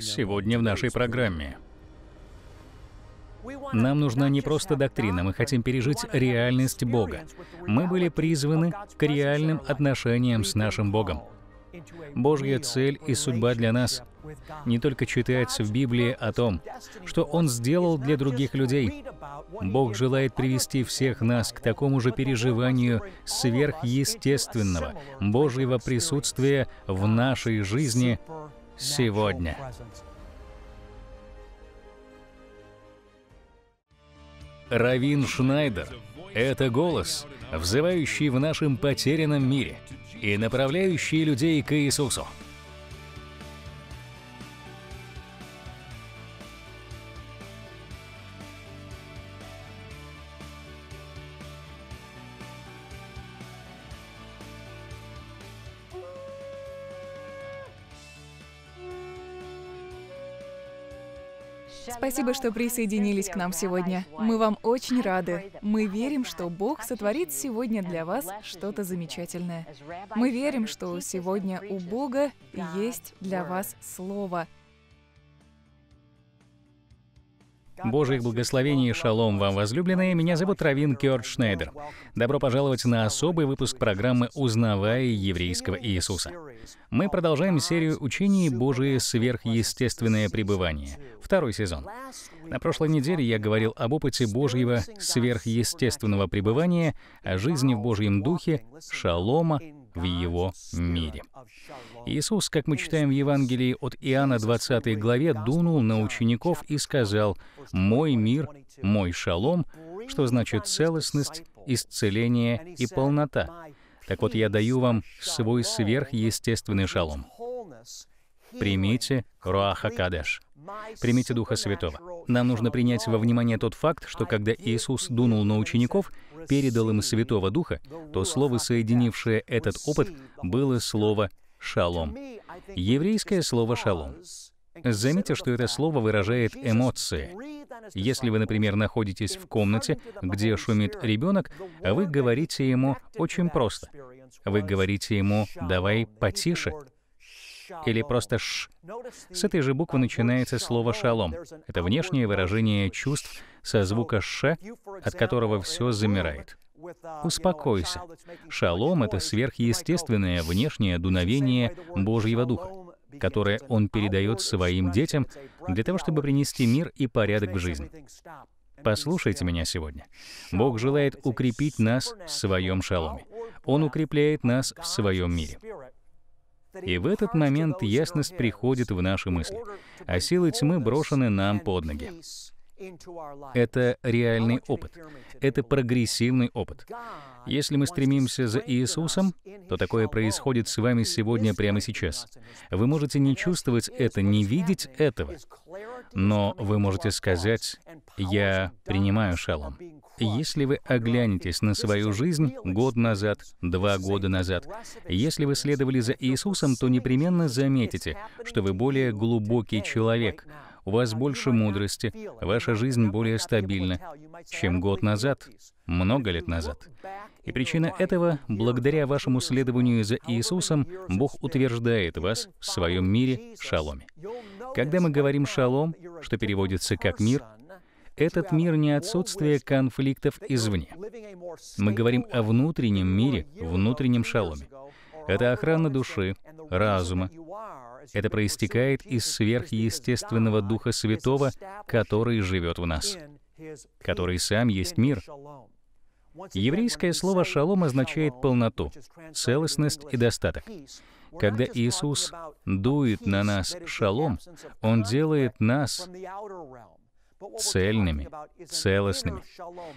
Сегодня в нашей программе. Нам нужна не просто доктрина, мы хотим пережить реальность Бога. Мы были призваны к реальным отношениям с нашим Богом. Божья цель и судьба для нас не только читается в Библии о том, что Он сделал для других людей. Бог желает привести всех нас к такому же переживанию сверхъестественного Божьего присутствия в нашей жизни сегодня. Равин Шнайдер – это голос, взывающий в нашем потерянном мире и направляющий людей к Иисусу. Спасибо, что присоединились к нам сегодня. Мы вам очень рады. Мы верим, что Бог сотворит сегодня для вас что-то замечательное. Мы верим, что сегодня у Бога есть для вас Слово — Божьих благословений и шалом вам, возлюбленные. Меня зовут Равин Кёрт Шнайдер. Добро пожаловать на особый выпуск программы «Узнавая еврейского Иисуса». Мы продолжаем серию учений «Божие сверхъестественное пребывание», второй сезон. На прошлой неделе я говорил об опыте Божьего сверхъестественного пребывания, о жизни в Божьем Духе, шалома, в его мире. Иисус, как мы читаем в Евангелии от Иоанна 20 главе, дунул на учеников и сказал «Мой мир, мой шалом», что значит целостность, исцеление и полнота. Так вот, я даю вам свой сверхъестественный шалом. Примите Руаха Кадеш. Примите Духа Святого. Нам нужно принять во внимание тот факт, что когда Иисус дунул на учеников, передал им Святого Духа, то слово, соединившее этот опыт, было слово «шалом». Еврейское слово «шалом». Заметьте, что это слово выражает эмоции. Если вы, например, находитесь в комнате, где шумит ребенок, вы говорите ему очень просто. Вы говорите ему «давай потише», или просто «ш». С этой же буквы начинается слово «шалом». Это внешнее выражение чувств со звука «ш», от которого все замирает. Успокойся. Шалом — это сверхъестественное внешнее дуновение Божьего Духа, которое Он передает своим детям для того, чтобы принести мир и порядок в жизнь. Послушайте меня сегодня. Бог желает укрепить нас в своем шаломе. Он укрепляет нас в своем мире. И в этот момент ясность приходит в наши мысли, а силы тьмы брошены нам под ноги. Это реальный опыт. Это прогрессивный опыт. Если мы стремимся за Иисусом, то такое происходит с вами сегодня прямо сейчас. Вы можете не чувствовать это, не видеть этого, но вы можете сказать, «Я принимаю шалом». Если вы оглянетесь на свою жизнь год назад, два года назад, если вы следовали за Иисусом, то непременно заметите, что вы более глубокий человек — у вас больше мудрости, ваша жизнь более стабильна, чем год назад, много лет назад. И причина этого, благодаря вашему следованию за Иисусом, Бог утверждает вас в своем мире шаломе. Когда мы говорим «шалом», что переводится как «мир», этот мир не отсутствие конфликтов извне. Мы говорим о внутреннем мире, внутреннем шаломе. Это охрана души, разума, это проистекает из сверхъестественного Духа Святого, который живет в нас, который сам есть мир. Еврейское слово «шалом» означает полноту, целостность и достаток. Когда Иисус дует на нас шалом, Он делает нас цельными, целостными.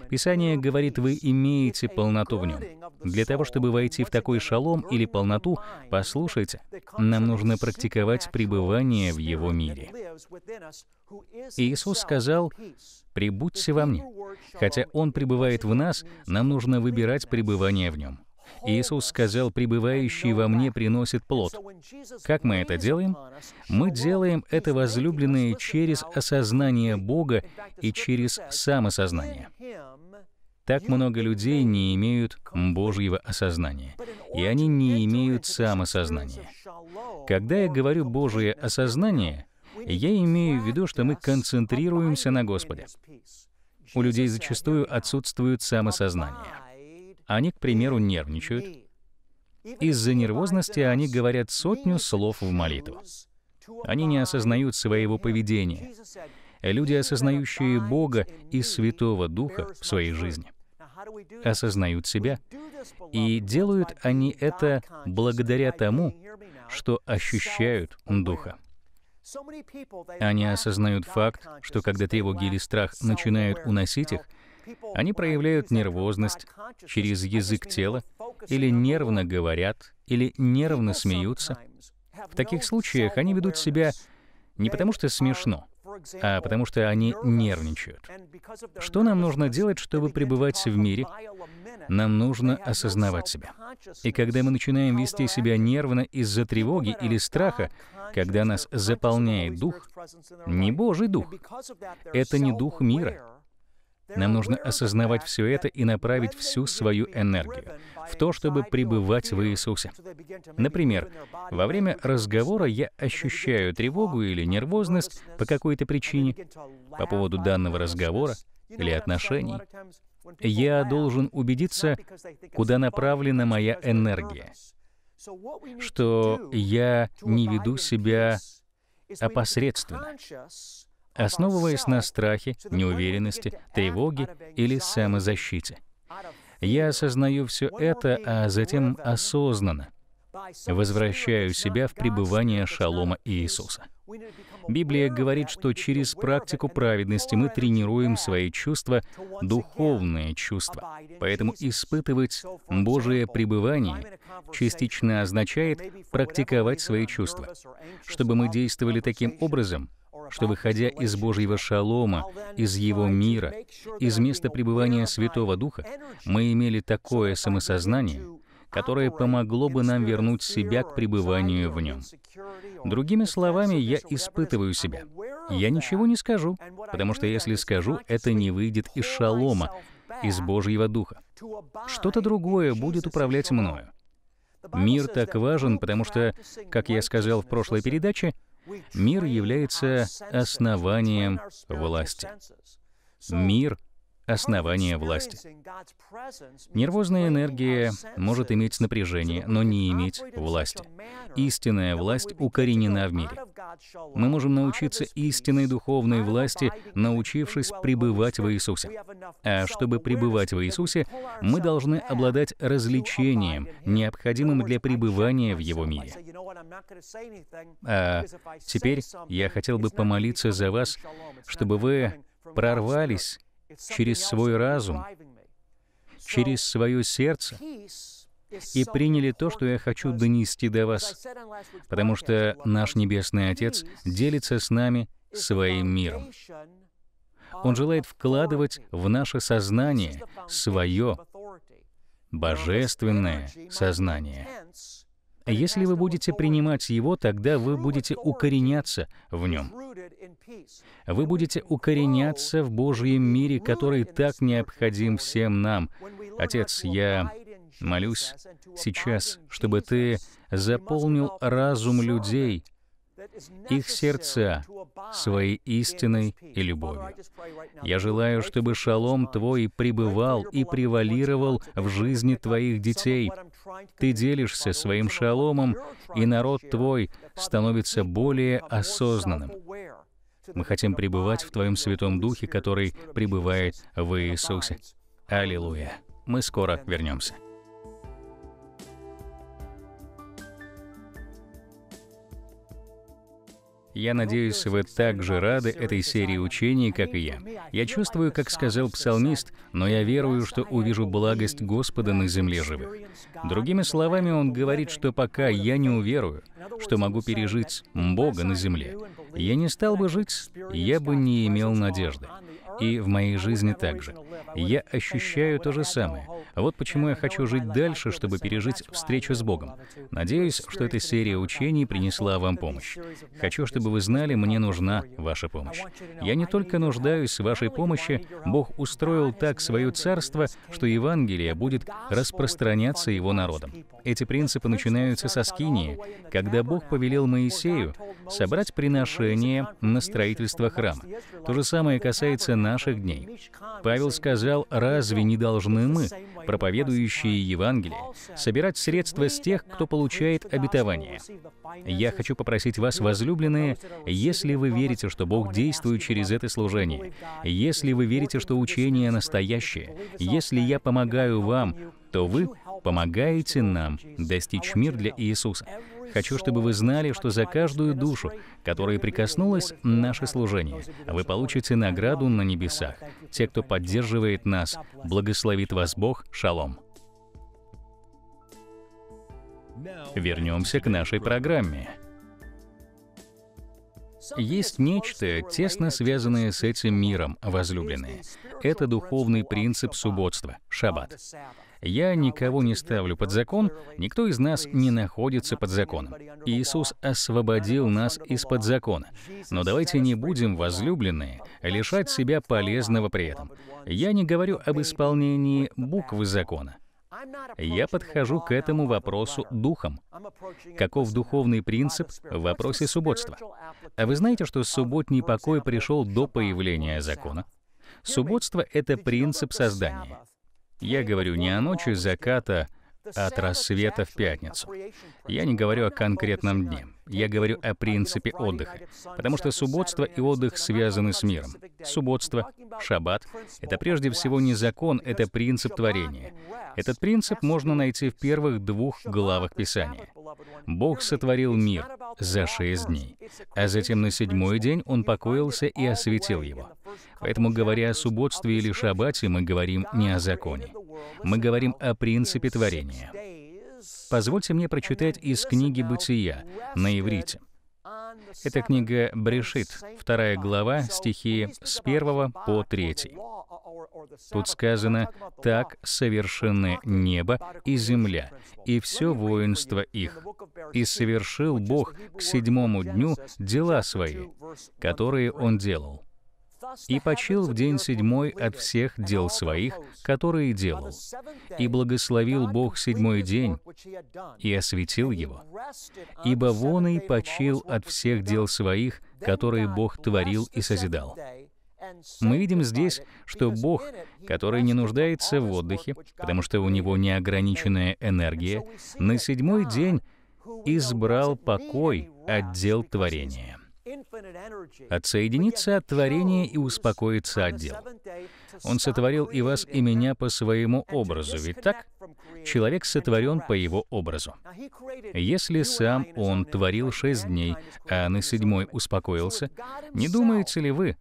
Писание говорит, вы имеете полноту в нем. Для того, чтобы войти в такой шалом или полноту, послушайте, нам нужно практиковать пребывание в его мире. Иисус сказал, «Прибудьте во мне». Хотя Он пребывает в нас, нам нужно выбирать пребывание в Нем. Иисус сказал, «Пребывающий во мне приносит плод». Как мы это делаем? Мы делаем это, возлюбленное через осознание Бога и через самосознание. Так много людей не имеют Божьего осознания, и они не имеют самосознания. Когда я говорю «Божие осознание», я имею в виду, что мы концентрируемся на Господе. У людей зачастую отсутствует самосознание. Они, к примеру, нервничают. Из-за нервозности они говорят сотню слов в молитву. Они не осознают своего поведения. Люди, осознающие Бога и Святого Духа в своей жизни, осознают себя. И делают они это благодаря тому, что ощущают Духа. Они осознают факт, что когда тревоги или страх начинают уносить их, они проявляют нервозность через язык тела, или нервно говорят, или нервно смеются. В таких случаях они ведут себя не потому что смешно, а потому что они нервничают. Что нам нужно делать, чтобы пребывать в мире? Нам нужно осознавать себя. И когда мы начинаем вести себя нервно из-за тревоги или страха, когда нас заполняет дух, не Божий дух, это не дух мира, нам нужно осознавать все это и направить всю свою энергию в то, чтобы пребывать в Иисусе. Например, во время разговора я ощущаю тревогу или нервозность по какой-то причине по поводу данного разговора или отношений. Я должен убедиться, куда направлена моя энергия, что я не веду себя опосредственно основываясь на страхе, неуверенности, э, тревоге или самозащите. Я осознаю все это, а затем осознанно возвращаю себя в пребывание шалома Иисуса. Библия говорит, что через практику праведности мы тренируем свои чувства, духовные чувства. Поэтому испытывать Божие пребывание частично означает практиковать свои чувства. Чтобы мы действовали таким образом, что, выходя из Божьего шалома, из Его мира, из места пребывания Святого Духа, мы имели такое самосознание, которое помогло бы нам вернуть себя к пребыванию в нем. Другими словами, я испытываю себя. Я ничего не скажу, потому что если скажу, это не выйдет из шалома, из Божьего Духа. Что-то другое будет управлять мною. Мир так важен, потому что, как я сказал в прошлой передаче, Мир является основанием власти. Мир основание власти. Нервозная энергия может иметь напряжение, но не иметь власти. Истинная власть укоренена в мире. Мы можем научиться истинной духовной власти, научившись пребывать в Иисусе. А чтобы пребывать в Иисусе, мы должны обладать развлечением, необходимым для пребывания в Его мире. А теперь я хотел бы помолиться за вас, чтобы вы прорвались через свой разум, через свое сердце и приняли то, что я хочу донести до вас, потому что наш Небесный Отец делится с нами своим миром. Он желает вкладывать в наше сознание свое божественное сознание. Если вы будете принимать его, тогда вы будете укореняться в нем. Вы будете укореняться в Божьем мире, который так необходим всем нам. Отец, я молюсь сейчас, чтобы Ты заполнил разум людей, их сердца своей истиной и любовью. Я желаю, чтобы шалом Твой пребывал и превалировал в жизни Твоих детей — ты делишься своим шаломом, и народ твой становится более осознанным. Мы хотим пребывать в Твоем Святом Духе, который пребывает в Иисусе. Аллилуйя. Мы скоро вернемся. Я ну, надеюсь, вы так же рады этой серии учений, как и я. Я чувствую, как сказал псалмист, но я верую, что увижу благость Господа на земле живых. Другими словами, он говорит, что пока я не уверую, что могу пережить Бога на земле, я не стал бы жить, я бы не имел надежды и в моей жизни также. Я ощущаю то же самое. Вот почему я хочу жить дальше, чтобы пережить встречу с Богом. Надеюсь, что эта серия учений принесла вам помощь. Хочу, чтобы вы знали, мне нужна ваша помощь. Я не только нуждаюсь в вашей помощи, Бог устроил так свое царство, что Евангелие будет распространяться его народом. Эти принципы начинаются со Скинии, когда Бог повелел Моисею, собрать приношение на строительство храма. То же самое касается наших дней. Павел сказал, разве не должны мы, проповедующие Евангелие, собирать средства с тех, кто получает обетование? Я хочу попросить вас, возлюбленные, если вы верите, что Бог действует через это служение, если вы верите, что учение настоящее, если я помогаю вам, то вы помогаете нам достичь мир для Иисуса. Хочу, чтобы вы знали, что за каждую душу, которая прикоснулась наше служение, вы получите награду на небесах. Те, кто поддерживает нас, благословит вас Бог. Шалом. Вернемся к нашей программе. Есть нечто, тесно связанное с этим миром, возлюбленные. Это духовный принцип субботства — шаббат. Я никого не ставлю под закон, никто из нас не находится под законом. Иисус освободил нас из-под закона. Но давайте не будем, возлюбленные, лишать себя полезного при этом. Я не говорю об исполнении буквы закона. Я подхожу к этому вопросу духом. Каков духовный принцип в вопросе субботства? А вы знаете, что субботний покой пришел до появления закона? Субботство — это принцип создания. Я говорю не о ночи заката, а от рассвета в пятницу. Я не говорю о конкретном дне. Я говорю о принципе отдыха, потому что субботство и отдых связаны с миром. Субботство, шаббат — это прежде всего не закон, это принцип творения. Этот принцип можно найти в первых двух главах Писания. Бог сотворил мир за шесть дней, а затем на седьмой день Он покоился и осветил его. Поэтому, говоря о субботстве или шаббате, мы говорим не о законе. Мы говорим о принципе творения. Позвольте мне прочитать из книги «Бытия» на иврите. Это книга Брешит, вторая глава, стихи с 1 по 3. Тут сказано «Так совершены небо и земля, и все воинство их. И совершил Бог к седьмому дню дела свои, которые Он делал» и почил в день седьмой от всех дел своих, которые делал, и благословил Бог седьмой день и осветил его, ибо вон и почил от всех дел своих, которые Бог творил и созидал. Мы видим здесь, что Бог, который не нуждается в отдыхе, потому что у него неограниченная энергия, на седьмой день избрал покой от дел творения отсоединиться от творения и успокоиться от дел. Он сотворил и вас, и меня по своему образу, ведь так? Человек сотворен по его образу. Если сам он творил шесть дней, а на седьмой успокоился, не думаете ли вы,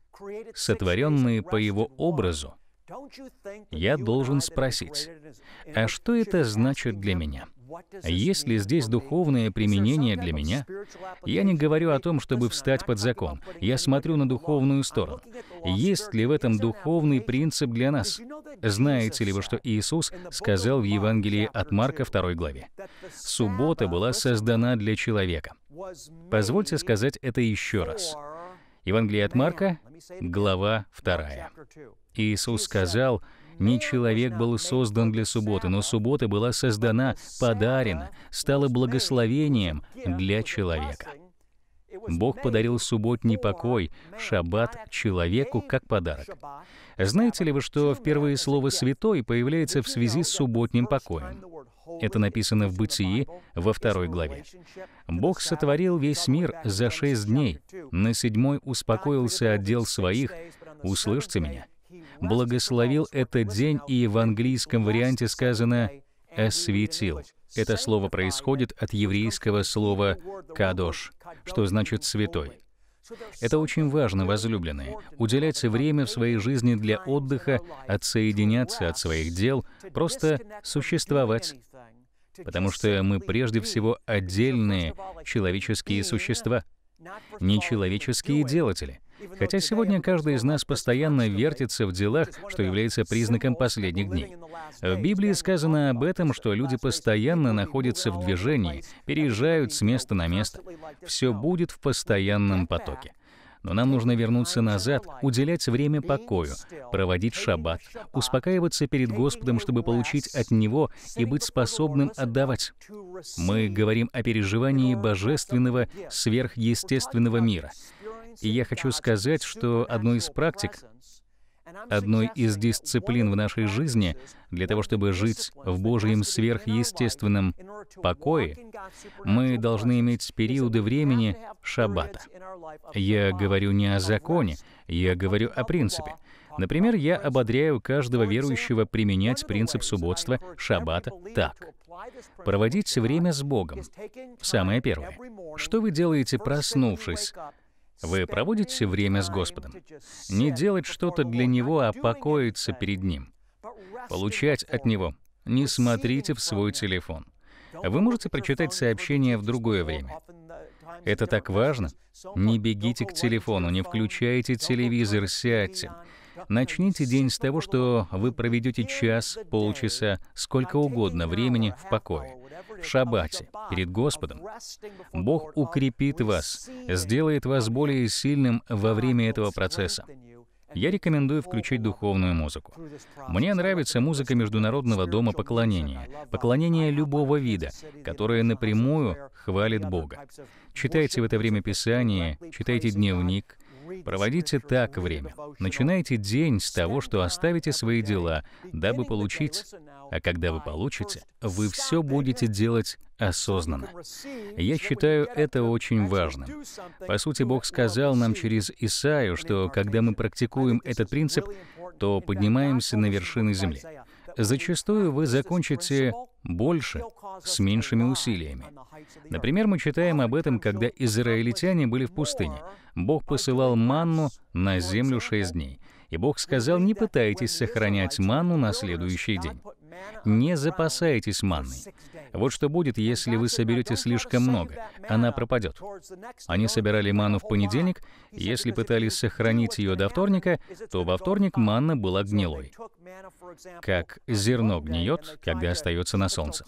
сотворенные по его образу, я должен спросить, а что это значит для меня? Есть ли здесь духовное применение для меня? Я не говорю о том, чтобы встать под закон. Я смотрю на духовную сторону. Есть ли в этом духовный принцип для нас? Знаете ли вы, что Иисус сказал в Евангелии от Марка 2 главе? «Суббота была создана для человека». Позвольте сказать это еще раз. Евангелие от Марка, глава 2. Иисус сказал, не человек был создан для субботы, но суббота была создана, подарена, стала благословением для человека. Бог подарил субботний покой, шаббат, человеку как подарок. Знаете ли вы, что впервые слово «святой» появляется в связи с субботним покоем? Это написано в Бытии во второй главе. «Бог сотворил весь мир за шесть дней, на седьмой успокоился отдел своих». Услышьте меня благословил этот день, и в английском варианте сказано «осветил». Это слово происходит от еврейского слова «кадош», что значит «святой». Это очень важно, возлюбленные, уделять время в своей жизни для отдыха, отсоединяться от своих дел, просто существовать. Потому что мы прежде всего отдельные человеческие существа, не человеческие делатели — Хотя сегодня каждый из нас постоянно вертится в делах, что является признаком последних дней. В Библии сказано об этом, что люди постоянно находятся в движении, переезжают с места на место. Все будет в постоянном потоке. Но нам нужно вернуться назад, уделять время покою, проводить шаббат, успокаиваться перед Господом, чтобы получить от Него и быть способным отдавать. Мы говорим о переживании божественного, сверхъестественного мира. И я хочу сказать, что одной из практик, одной из дисциплин в нашей жизни для того, чтобы жить в Божьем сверхъестественном покое, мы должны иметь периоды времени шаббата. Я говорю не о законе, я говорю о принципе. Например, я ободряю каждого верующего применять принцип субботства, шаббата так. Проводить время с Богом. Самое первое. Что вы делаете, проснувшись? Вы проводите время с Господом. Не делать что-то для Него, а покоиться перед Ним. Получать от Него. Не смотрите в свой телефон. Вы можете прочитать сообщение в другое время. Это так важно. Не бегите к телефону, не включайте телевизор, сядьте. Начните день с того, что вы проведете час, полчаса, сколько угодно времени в покое в шаббате, перед Господом. Бог укрепит вас, сделает вас более сильным во время этого процесса. Я рекомендую включить духовную музыку. Мне нравится музыка Международного дома поклонения, поклонение любого вида, которое напрямую хвалит Бога. Читайте в это время Писание, читайте дневник, Проводите так время. Начинайте день с того, что оставите свои дела, дабы получить. А когда вы получите, вы все будете делать осознанно. Я считаю это очень важным. По сути, Бог сказал нам через Исаию, что когда мы практикуем этот принцип, то поднимаемся на вершины земли. Зачастую вы закончите больше с меньшими усилиями. Например, мы читаем об этом, когда израильтяне были в пустыне. Бог посылал манну на землю шесть дней. И Бог сказал, не пытайтесь сохранять манну на следующий день. Не запасайтесь манной. Вот что будет, если вы соберете слишком много. Она пропадет. Они собирали ману в понедельник. Если пытались сохранить ее до вторника, то во вторник манна была гнилой. Как зерно гниет, когда остается на солнце.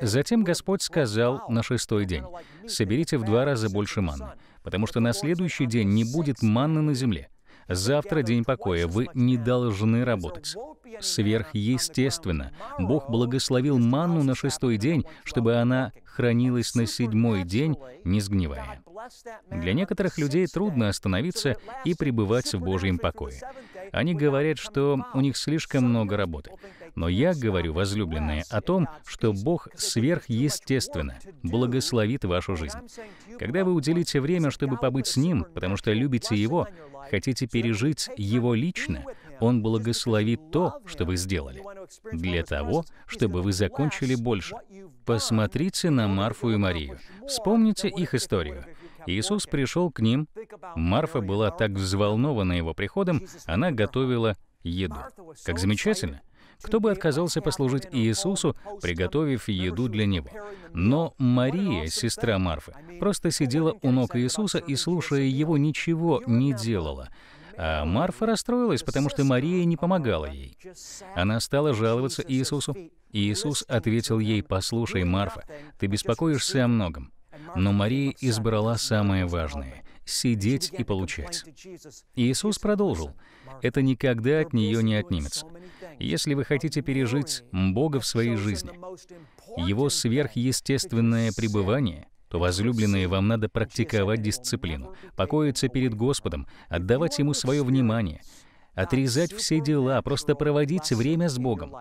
Затем Господь сказал на шестой день, «Соберите в два раза больше манны, потому что на следующий день не будет манны на земле, Завтра день покоя, вы не должны работать. Сверхъестественно, Бог благословил манну на шестой день, чтобы она хранилась на седьмой день, не сгнивая. Для некоторых людей трудно остановиться и пребывать в Божьем покое. Они говорят, что у них слишком много работы. Но я говорю, возлюбленные, о том, что Бог сверхъестественно благословит вашу жизнь. Когда вы уделите время, чтобы побыть с Ним, потому что любите Его, хотите пережить Его лично, Он благословит то, что вы сделали, для того, чтобы вы закончили больше. Посмотрите на Марфу и Марию. Вспомните их историю. Иисус пришел к ним. Марфа была так взволнована его приходом, она готовила еду. Как замечательно! Кто бы отказался послужить Иисусу, приготовив еду для Него? Но Мария, сестра Марфы, просто сидела у ног Иисуса и, слушая Его, ничего не делала. А Марфа расстроилась, потому что Мария не помогала ей. Она стала жаловаться Иисусу. Иисус ответил ей, «Послушай, Марфа, ты беспокоишься о многом». Но Мария избрала самое важное — сидеть и получать. Иисус продолжил, «Это никогда от нее не отнимется. Если вы хотите пережить Бога в своей жизни, Его сверхъестественное пребывание, то, возлюбленные, вам надо практиковать дисциплину, покоиться перед Господом, отдавать Ему свое внимание, отрезать все дела, просто проводить время с Богом.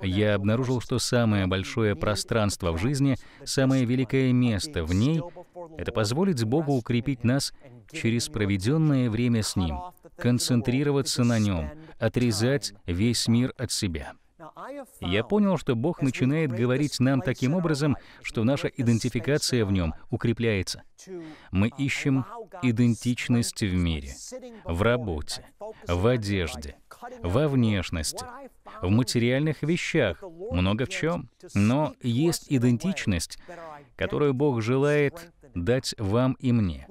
Я обнаружил, что самое большое пространство в жизни, самое великое место в ней — это позволить Богу укрепить нас через проведенное время с Ним, концентрироваться на Нем, отрезать весь мир от себя. Я понял, что Бог начинает говорить нам таким образом, что наша идентификация в Нем укрепляется. Мы ищем идентичность в мире, в работе, в одежде, во внешности, в материальных вещах, много в чем. Но есть идентичность, которую Бог желает дать вам и мне,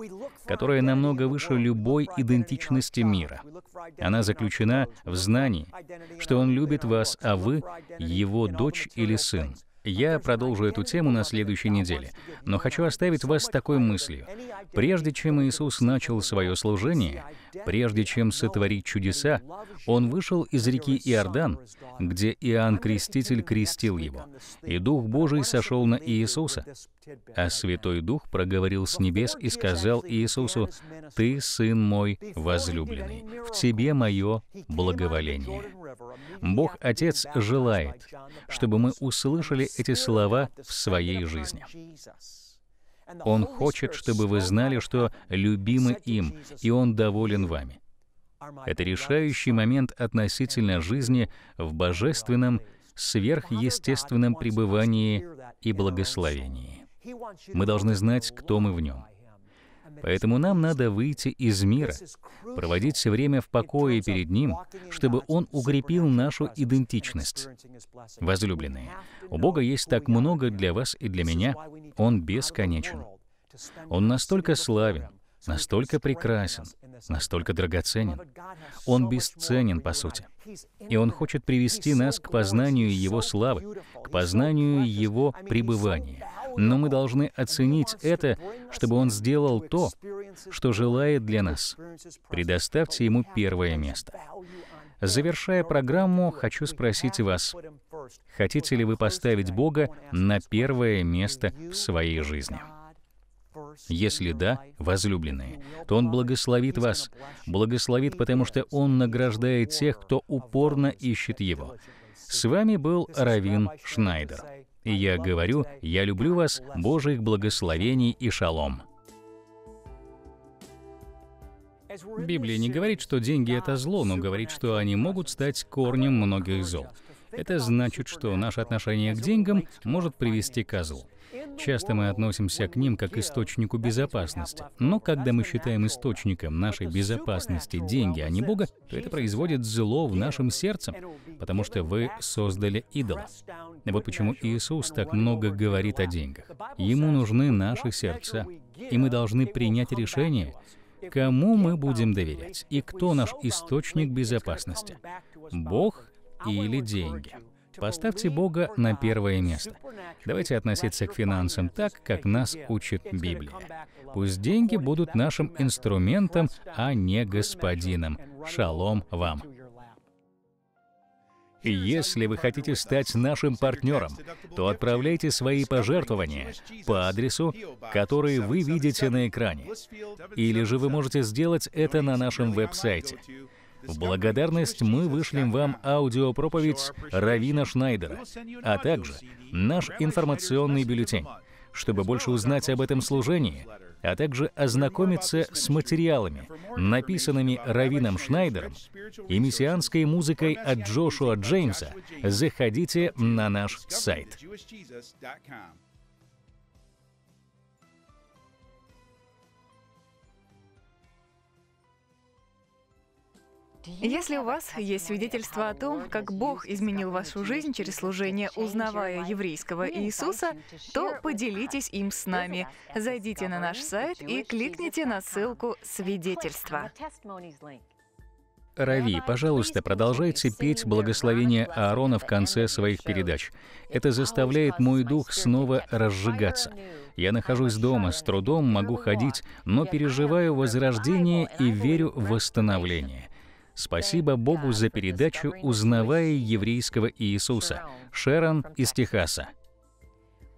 которая намного выше любой идентичности мира. Она заключена в знании, что Он любит вас, а вы — Его дочь или сын. Я продолжу эту тему на следующей неделе, но хочу оставить вас с такой мыслью. Прежде чем Иисус начал свое служение, прежде чем сотворить чудеса, Он вышел из реки Иордан, где Иоанн Креститель крестил Его, и Дух Божий сошел на Иисуса. А Святой Дух проговорил с небес и сказал Иисусу, «Ты, Сын мой, возлюбленный, в Тебе мое благоволение». Бог Отец желает, чтобы мы услышали эти слова в своей жизни. Он хочет, чтобы вы знали, что любимы им, и Он доволен вами. Это решающий момент относительно жизни в божественном, сверхъестественном пребывании и благословении. Мы должны знать, кто мы в нем. Поэтому нам надо выйти из мира, проводить все время в покое перед Ним, чтобы Он укрепил нашу идентичность. Возлюбленные, у Бога есть так много для вас и для меня, Он бесконечен. Он настолько славен, настолько прекрасен, настолько драгоценен. Он бесценен, по сути. И Он хочет привести нас к познанию Его славы, к познанию Его пребывания. Но мы должны оценить это, чтобы Он сделал то, что желает для нас. Предоставьте Ему первое место. Завершая программу, хочу спросить вас, хотите ли вы поставить Бога на первое место в своей жизни? Если да, возлюбленные, то Он благословит вас, благословит, потому что Он награждает тех, кто упорно ищет Его. С вами был Равин Шнайдер. И я говорю, я люблю вас, Божьих благословений и шалом. Библия не говорит, что деньги — это зло, но говорит, что они могут стать корнем многих зол. Это значит, что наше отношение к деньгам может привести к злу. Часто мы относимся к ним как к источнику безопасности. Но когда мы считаем источником нашей безопасности деньги, а не Бога, то это производит зло в нашем сердце, потому что вы создали идола. Вот почему Иисус так много говорит о деньгах. Ему нужны наши сердца, и мы должны принять решение, кому мы будем доверять и кто наш источник безопасности. Бог или деньги. Поставьте Бога на первое место. Давайте относиться к финансам так, как нас учит Библия. Пусть деньги будут нашим инструментом, а не господином. Шалом вам! Если вы хотите стать нашим партнером, то отправляйте свои пожертвования по адресу, который вы видите на экране. Или же вы можете сделать это на нашем веб-сайте. В благодарность мы вышлем вам аудиопроповедь Равина Шнайдера, а также наш информационный бюллетень. Чтобы больше узнать об этом служении, а также ознакомиться с материалами, написанными Равином Шнайдером и мессианской музыкой от Джошуа Джеймса, заходите на наш сайт. Если у вас есть свидетельство о том, как Бог изменил вашу жизнь через служение, узнавая еврейского Иисуса, то поделитесь им с нами. Зайдите на наш сайт и кликните на ссылку «Свидетельство». Рави, пожалуйста, продолжайте петь благословение Аарона в конце своих передач. Это заставляет мой дух снова разжигаться. Я нахожусь дома, с трудом могу ходить, но переживаю возрождение и верю в восстановление. Спасибо Богу за передачу «Узнавая еврейского Иисуса» Шерон из Техаса.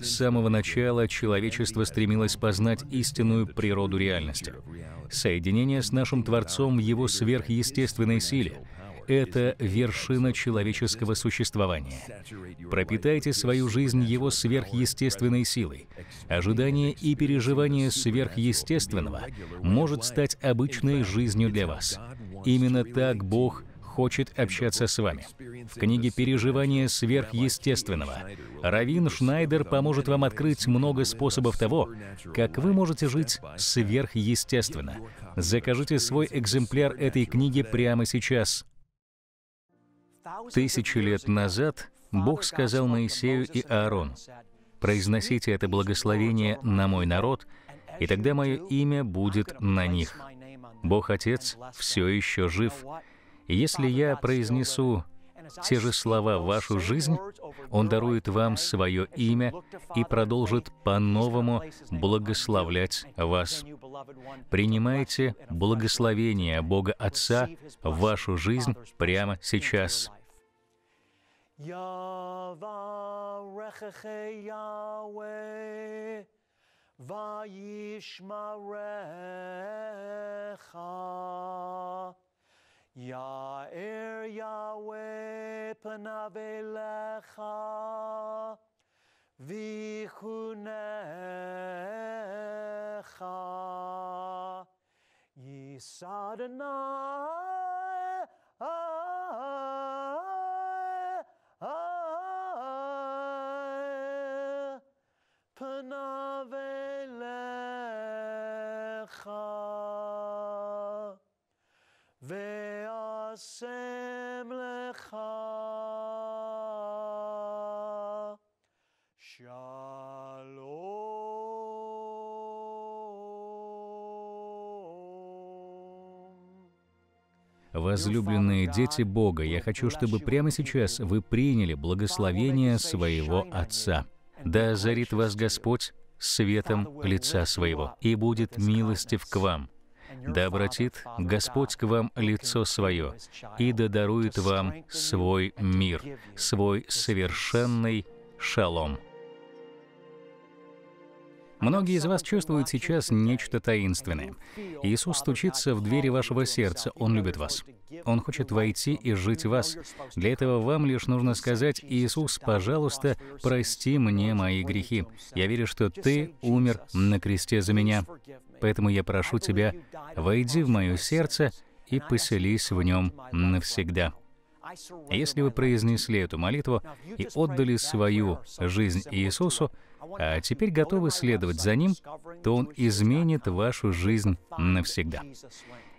С самого начала человечество стремилось познать истинную природу реальности. Соединение с нашим Творцом в его сверхъестественной силе — это вершина человеческого существования. Пропитайте свою жизнь его сверхъестественной силой. Ожидание и переживание сверхъестественного может стать обычной жизнью для вас. Именно так Бог хочет общаться с вами. В книге «Переживание сверхъестественного» Равин Шнайдер поможет вам открыть много способов того, как вы можете жить сверхъестественно. Закажите свой экземпляр этой книги прямо сейчас. Тысячи лет назад Бог сказал Моисею и Аарону, «Произносите это благословение на мой народ, и тогда мое имя будет на них». Бог Отец все еще жив, если я произнесу те же слова в вашу жизнь, Он дарует вам свое имя и продолжит по-новому благословлять вас. Принимайте благословение Бога Отца в вашу жизнь прямо сейчас. וישמרך Ya'er Yahweh panavelecha vichunecha yisadanah возлюбленные дети Бога, я хочу, чтобы прямо сейчас вы приняли благословение своего Отца. Да озарит вас Господь светом лица своего, и будет милостив к вам. Да обратит Господь к вам лицо свое, и да дарует вам свой мир, свой совершенный шалом. Многие из вас чувствуют сейчас нечто таинственное. Иисус стучится в двери вашего сердца, Он любит вас. Он хочет войти и жить в вас. Для этого вам лишь нужно сказать, «Иисус, пожалуйста, прости мне мои грехи. Я верю, что Ты умер на кресте за меня. Поэтому я прошу Тебя, войди в мое сердце и поселись в нем навсегда». Если вы произнесли эту молитву и отдали свою жизнь Иисусу, а теперь готовы следовать за Ним, то Он изменит вашу жизнь навсегда.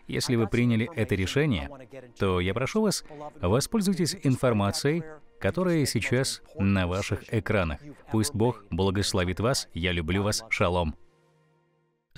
Если вы приняли это решение, то я прошу вас, воспользуйтесь информацией, которая сейчас на ваших экранах. Пусть Бог благословит вас. Я люблю вас. Шалом.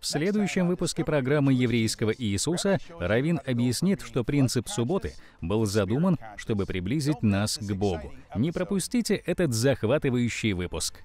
В следующем выпуске программы «Еврейского Иисуса» Равин объяснит, что принцип субботы был задуман, чтобы приблизить нас к Богу. Не пропустите этот захватывающий выпуск.